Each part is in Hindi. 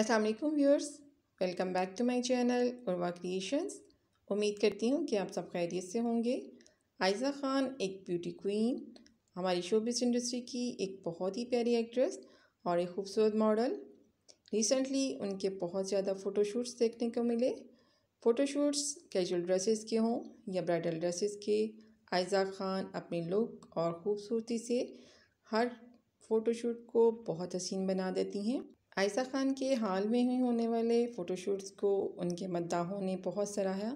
अस्सलाम वालेकुम viewers welcome back to my channel Urwa creations उम्मीद करती हूँ कि आप सब खैरियत से होंगे आयजा ख़ान एक ब्यूटी क्वीन हमारी शोबिस इंडस्ट्री की एक बहुत ही प्यारी एक्ट्रेस और एक खूबसूरत मॉडल रिसेंटली उनके बहुत ज़्यादा फ़ोटोशूट्स देखने को मिले फ़ोटोशूट्स कैजुअल ड्रेसेस के हों या ब्राइडल ड्रेसेस के आयजा ख़ान अपने लुक और ख़ूबसूरती से हर फ़ोटोशूट को बहुत हसीन बना देती हैं आयसा खान के हाल में ही होने वाले फ़ोटोशूट्स को उनके मद्दाहों ने बहुत सराहा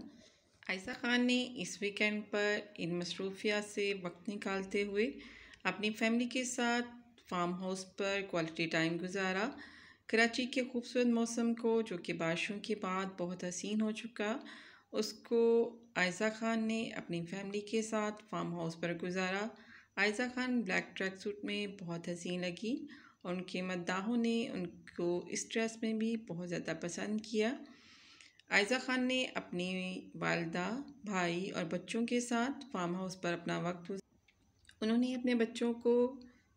आयसा खान ने इस वीकेंड पर इन मसरूफिया से वक्त निकालते हुए अपनी फैमिली के साथ फार्म हाउस पर क्वालिटी टाइम गुजारा कराची के खूबसूरत मौसम को जो कि बारिशों के बाद बहुत हसीन हो चुका उसको आयसा खान ने अपनी फैमिली के साथ फार्म हाउस पर गुजारा Ayeza Khan black track suit में बहुत हसीन लगी और उनके मद्दाहों ने उनको इस ड्रेस में भी बहुत ज़्यादा पसंद किया आयज़ा ख़ान ने अपनी वालदा भाई और बच्चों के साथ फार्म हाउस पर अपना वक्त उन्होंने अपने बच्चों को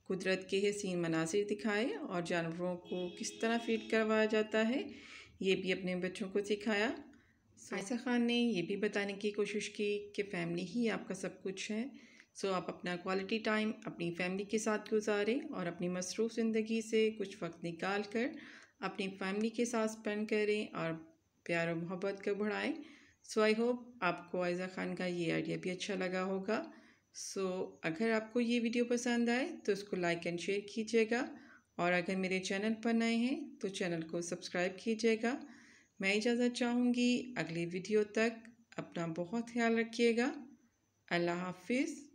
कुदरत के हसीन मनाजिर दिखाए और जानवरों को किस तरह फीड करवाया जाता है ये भी अपने बच्चों को सिखाया आयसा खान ने यह भी बताने की कोशिश की कि फ़ैमिली ही आपका सब कुछ है सो आप अपना क्वालिटी टाइम अपनी फैमिली के साथ गुजारें और अपनी मसरूफ़ ज़िंदगी से कुछ वक्त निकाल कर अपनी फैमिली के साथ स्पेंड करें और प्यार और मोहब्बत को बढ़ाएं सो आई होप आपको आयज़ा ख़ान का ये आइडिया भी अच्छा लगा होगा सो so, अगर आपको ये वीडियो पसंद आए तो इसको लाइक एंड शेयर कीजिएगा और अगर मेरे चैनल पर नए हैं तो चैनल को सब्सक्राइब कीजिएगा मैं इजाज़त चाहूँगी अगली वीडियो तक अपना बहुत ख्याल रखिएगा अल्लाह हाफिज़